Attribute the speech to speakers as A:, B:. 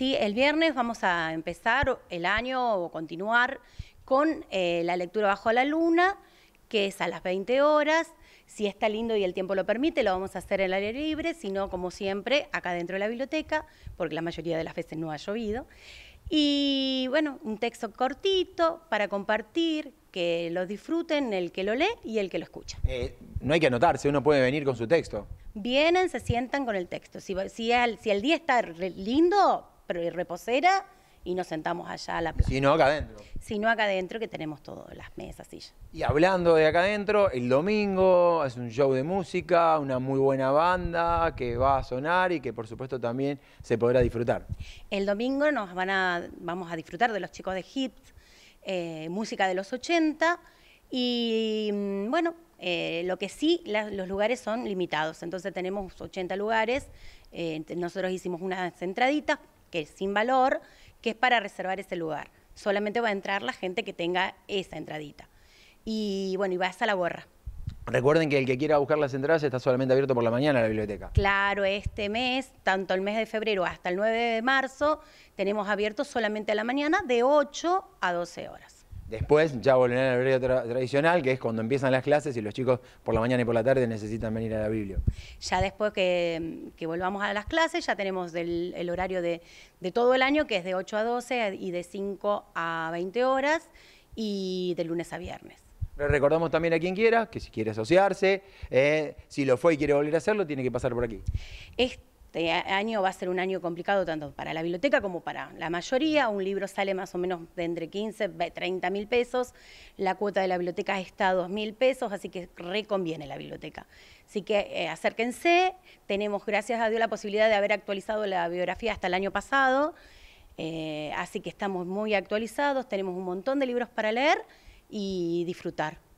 A: Sí, el viernes vamos a empezar el año o continuar con eh, la lectura bajo la luna, que es a las 20 horas. Si está lindo y el tiempo lo permite, lo vamos a hacer en el aire libre, sino como siempre, acá dentro de la biblioteca, porque la mayoría de las veces no ha llovido. Y bueno, un texto cortito para compartir, que lo disfruten el que lo lee y el que lo escucha.
B: Eh, no hay que anotarse, uno puede venir con su texto.
A: Vienen, se sientan con el texto. Si, si el día está lindo, reposera y nos sentamos allá a la plaza. Si no, acá adentro. Si no, acá adentro que tenemos todas las mesas, sillas.
B: Y hablando de acá adentro, el domingo es un show de música, una muy buena banda que va a sonar y que por supuesto también se podrá disfrutar.
A: El domingo nos van a, vamos a disfrutar de los chicos de hip, eh, música de los 80 y mm, bueno, eh, lo que sí, los lugares son limitados, entonces tenemos 80 lugares, eh, nosotros hicimos una centradita que es sin valor, que es para reservar ese lugar. Solamente va a entrar la gente que tenga esa entradita. Y bueno, y vas a la borra.
B: Recuerden que el que quiera buscar las entradas está solamente abierto por la mañana la biblioteca.
A: Claro, este mes, tanto el mes de febrero hasta el 9 de marzo, tenemos abierto solamente a la mañana de 8 a 12 horas.
B: Después ya volverán al horario tradicional, que es cuando empiezan las clases y los chicos por la mañana y por la tarde necesitan venir a la Biblia.
A: Ya después que, volvamos a las clases, ya tenemos el horario de, todo el año, que es de 8 a 12 y de 5 a 20 horas, y de lunes a viernes.
B: Pero recordamos también a quien quiera que si quiere asociarse, eh, si lo fue y quiere volver a hacerlo, tiene que pasar por aquí.
A: Este año va a ser un año complicado tanto para la biblioteca como para la mayoría. Un libro sale más o menos de entre 15 y 30 mil pesos. La cuota de la biblioteca está a 2 mil pesos, así que reconviene la biblioteca. Así que eh, acérquense. Tenemos, gracias a Dios, la posibilidad de haber actualizado la biografía hasta el año pasado. Eh, así que estamos muy actualizados, tenemos un montón de libros para leer y disfrutar.